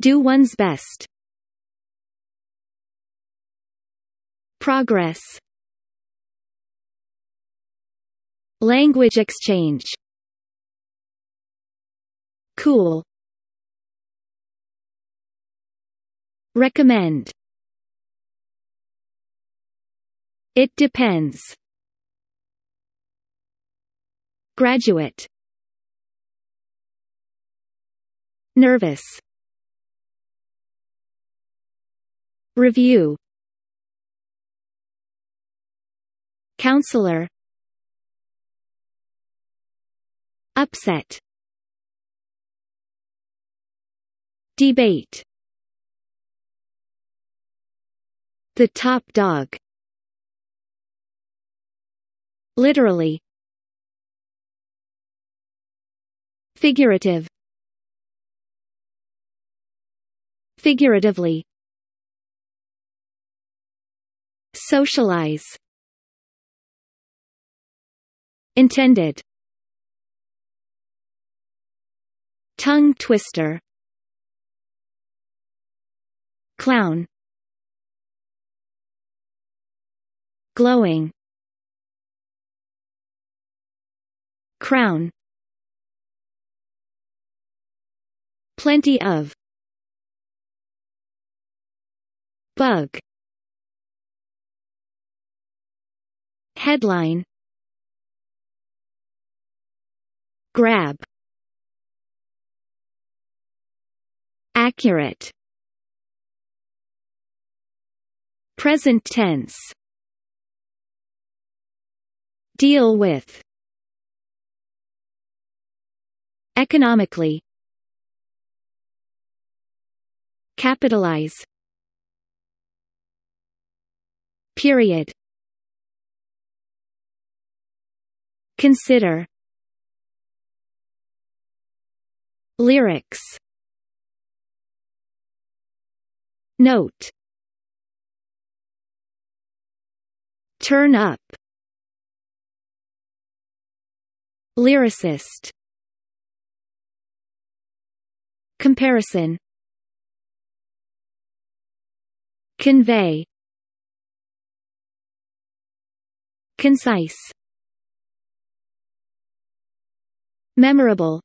Do one's best. Progress Language exchange Cool Recommend It depends Graduate Nervous Review Counselor Upset Debate The top dog Literally Figurative Figuratively Socialize Intended Tongue twister Clown Glowing Crown Plenty of Bug Headline Grab Accurate Present tense Deal with Economically Capitalize Period Consider Lyrics Note Turn up Lyricist Comparison Convey Concise Memorable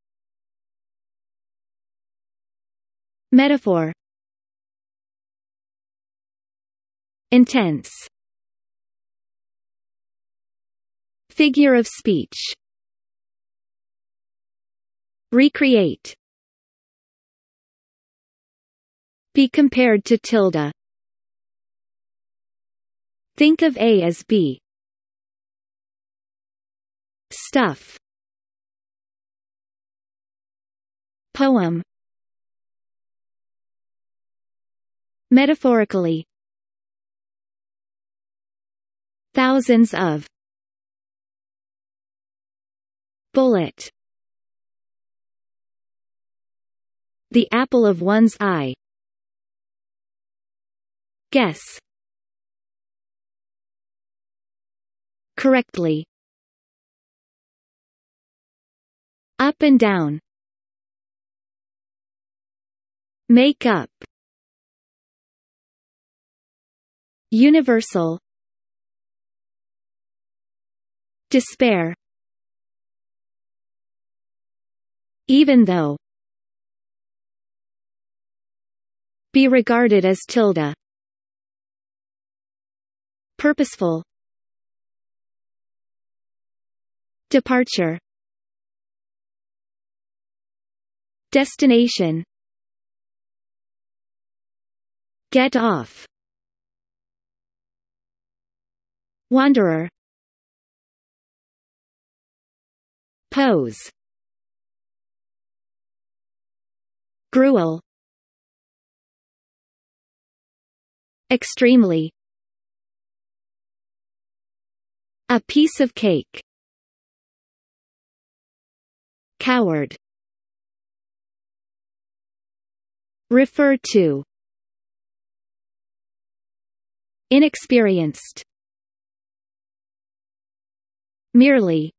Metaphor Intense Figure of speech Recreate Be compared to tilde Think of A as B Stuff Poem Metaphorically Thousands of Bullet The apple of one's eye Guess Correctly Up and down Makeup Universal Despair Even though Be regarded as tilde Purposeful Departure Destination Get off. Wanderer Pose Gruel Extremely A piece of cake Coward Refer to Inexperienced Merely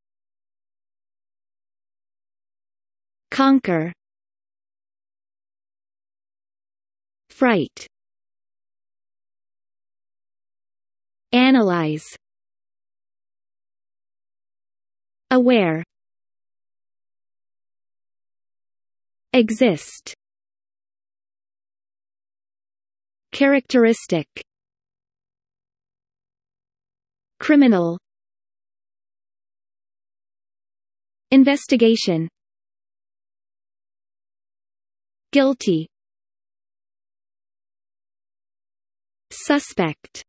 Conquer Fright Analyze Aware Exist Characteristic Criminal Investigation Guilty Suspect